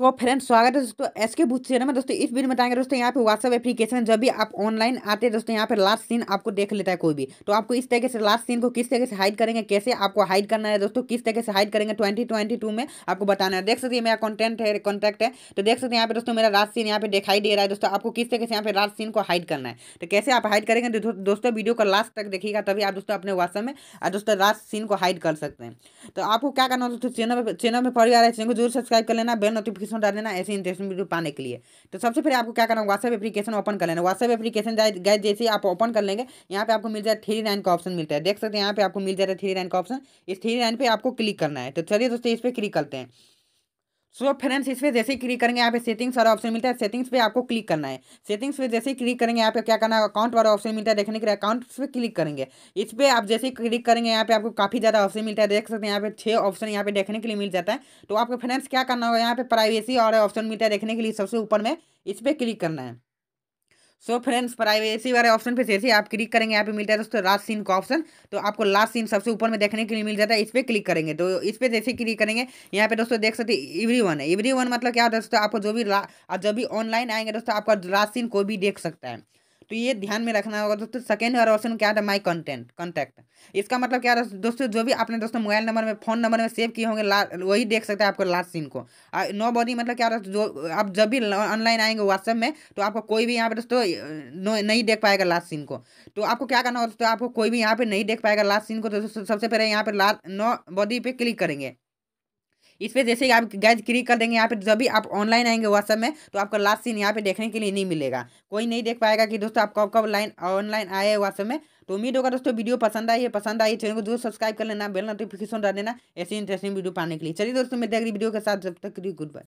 सो तो फ्रेंड स्वागत है दोस्तों एस के बुथ चैनल में दोस्तों इस वीडियो में बताएंगे दोस्तों यहाँ पे व्हाट्सअप एप्लीकेशन जब भी आप ऑनलाइन आते हैं दोस्तों यहाँ पे लास्ट सीन आपको देख लेता है कोई भी तो आपको इस तरीके से लास्ट सीन को किस तरीके से हाइड करेंगे कैसे आपको हाइड करना है दोस्तों किस तरीके से हाइड करेंगे ट्वेंटी ट्वेंटी टू में आपको बताना है देख सकते हैं मेरा कॉन्टेंट है कॉन्टैक्ट है तो देख सकते हैं यहाँ पे दोस्तों मेरा लास्ट सीन यहाँ पे दिखाई दे रहा है दोस्तों आपको किस तरीके से यहाँ पे लास्ट सीन को हाइड करना है तो कैसे आप हाइड करेंगे दोस्तों वीडियो को लास्ट तक देखिएगा तभी आप दोस्तों अपने व्हाट्सअप में दोस्तों लास्ट सीन को हाइड कर सकते हैं तो आपको क्या करना दोस्तों चैनल चैनल में रहा है चैनल को जरूर सब्सक्राइब कर लेना बेल नोटिफिकेशन डिस्क्रिप्शन डाल देना ऐसे इंटरेस्टिंग वीडियो पाने के लिए तो सबसे पहले आपको क्या करना है व्हाट्सएप एप्लीकेशन ओपन कर लेना व्हाट्सएप एप्लीकेशन गए जैसे आप ओपन कर लेंगे यहाँ पे आपको मिल जाए थ्री नाइन का ऑप्शन मिलता है देख सकते हैं यहाँ पे आपको मिल जाता है थ्री नाइन का ऑप्शन इस थ्री नाइन पर आपको क्लिक करना है तो चलिए दोस्तों इस पर क्लिक करते हैं सो so फ्रेंड्स इस पर जैसे ही क्लिक करेंगे यहाँ पे सेटिंग्स वाला ऑप्शन मिलता है सेटिंग्स पे आपको क्लिक करना है सेटिंग्स पे जैसे ही क्लिक करेंगे यहाँ पे क्या करना है अकाउंट वाला ऑप्शन मिलता है देखने के लिए अकाउंट पे क्लिक करेंगे इस पर आप जैसे ही क्लिक करेंगे यहाँ पे आपको काफ़ी ज़्यादा ऑप्शन मिलता है देख सकते हैं यहाँ पे छः ऑप्शन यहाँ पे देखने के लिए मिल जाता है तो आपको फ्रेंड्स क्या करना होगा यहाँ पे प्राइवेसी और ऑप्शन मिलता है देखने के लिए सबसे ऊपर में इस पर क्लिक करना है सो फ्रेंड्स प्राइवेसी वाले ऑप्शन पे जैसे आप क्लिक करेंगे यहाँ पे मिलता है दोस्तों लास्ट सीन का ऑप्शन तो आपको लास्ट सीन सबसे ऊपर में देखने के लिए मिल जाता है इस पर क्लिक करेंगे तो इस पर जैसे क्लिक करेंगे यहाँ पे दोस्तों देख सकते हैं एवरी वन है एवरी वन मतलब क्या होता है दोस्तों आपको जो भी आप जब भी ऑनलाइन आएंगे दोस्तों आपका लास्ट सीन कोई भी देख सकता है तो ये ध्यान में रखना होगा दोस्तों सेकेंड और ऑप्शन क्या था माई कंटेंट कॉन्टैक्ट इसका मतलब क्या दोस्तों जो भी आपने दोस्तों मोबाइल नंबर में फोन नंबर में सेव किए होंगे वही देख सकते हैं आपको लास्ट सीन को नो बॉडी मतलब क्या जो आप जब भी ऑनलाइन आएंगे व्हाट्सएप में तो आपको कोई भी यहाँ पे दोस्तों नहीं देख पाएगा लास्ट सीन को तो आपको क्या करना होगा दोस्तों आपको कोई भी यहाँ पे नहीं देख पाएगा लास्ट सीन को तो सबसे पहले यहाँ पे लास्ट नो बॉडी पे क्लिक करेंगे इस पर जैसे आप गैज क्लिक कर देंगे यहाँ पे जब भी आप ऑनलाइन आएंगे व्हाट्सअप में तो आपको लास्ट सीन यहाँ पे देखने के लिए नहीं मिलेगा कोई नहीं देख पाएगा कि दोस्तों आप कब कब लाइन ऑनलाइन आए व्हाट्सअप में तो उम्मीद होगा दोस्तों वीडियो पसंद आई है पसंद आई चैनल को जरूर सब्सक्राइब कर लेना बेल नोटिफिकेशन डाल देना ऐसी इंटरेस्टिंग वीडियो पाने के लिए चलिए दोस्तों मैं देख रही वीडियो के साथ जब तक गुड बाय